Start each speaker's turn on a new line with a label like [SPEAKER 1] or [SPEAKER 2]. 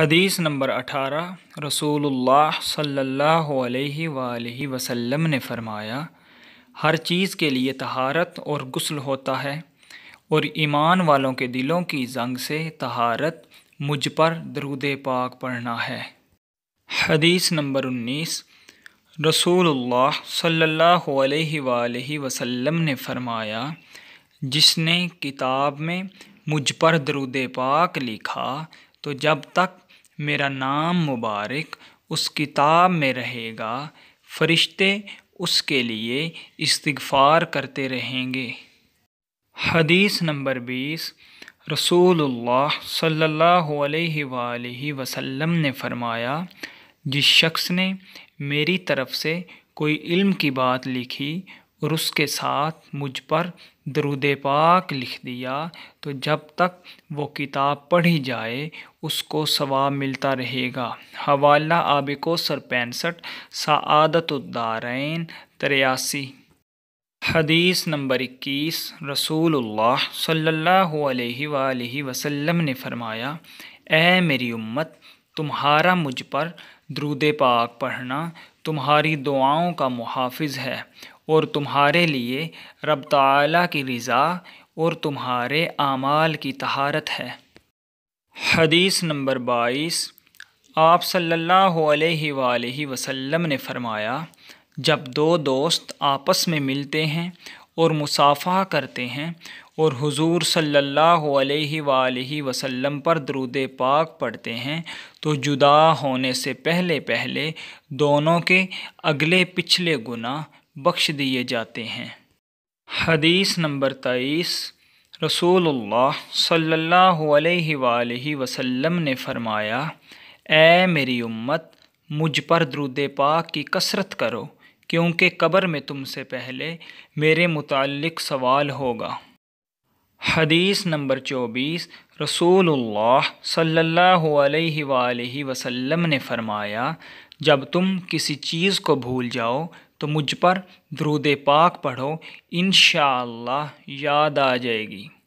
[SPEAKER 1] हदीस नंबर अठारह रसूलुल्लाह सल्लल्लाहु अलैहि वसल्लम ने फरमाया हर चीज़ के लिए तहारत और गसल होता है और ईमान वालों के दिलों की जंग से तहारत मुझ पर दरूद पाक पढ़ना है हदीस नंबर उन्नीस रसूलुल्लाह सल्लल्लाहु अलैहि अलैहि वसल्लम ने फरमाया जिसने किताब में मुझ पर दरूद पाक लिखा तो जब तक मेरा नाम मुबारक उस किताब में रहेगा फरिश्ते उसके लिए इस्तगफ़ार करते रहेंगे हदीस नंबर बीस रसूलुल्लाह सल्लल्लाहु अलैहि वसल्लम ने फरमाया जिस शख्स ने मेरी तरफ़ से कोई इल्म की बात लिखी और उसके साथ मुझ पर दरुद पाक लिख दिया तो जब तक वो किताब पढ़ी जाए उसको सवाब मिलता रहेगा हवाला आबिको सर पैंसठ सदतुद्दारैन तिरासी हदीस नंबर इक्कीस रसूलुल्लाह सल्लल्लाहु अलैहि वसल्लम ने फरमाया ए मेरी उम्मत तुम्हारा मुझ पर द्रुद पाक पढ़ना तुम्हारी दुआओं का मुहाफ़ है और तुम्हारे लिए रब ताला की रज़ा और तुम्हारे आमाल की तहारत है हदीस नंबर बाईस आप सल्लल्लाहु अलैहि सल्ला वसल्लम ने फरमाया जब दो दोस्त आपस में मिलते हैं और मुसाफ़ा करते हैं और हुजूर सल्लल्लाहु अलैहि वसल्लम पर दरूद पाक पढ़ते हैं तो जुदा होने से पहले पहले दोनों के अगले पिछले गुना बख्श दिए जाते हैं हदीस नंबर तेईस रसूलुल्लाह सल्लल्लाहु अलैहि वसल्लम ने फरमाया ऐ मेरी उम्मत मुझ पर द्रुद पाक की कसरत करो क्योंकि कब्र में तुमसे पहले मेरे मुतालिक सवाल होगा हदीस नंबर चौबीस रसूलुल्लाह सल्लल्लाहु अलैहि वसल्लम ने फरमाया जब तुम किसी चीज़ को भूल जाओ तो मुझ पर दरूद पाक पढ़ो इन याद आ जाएगी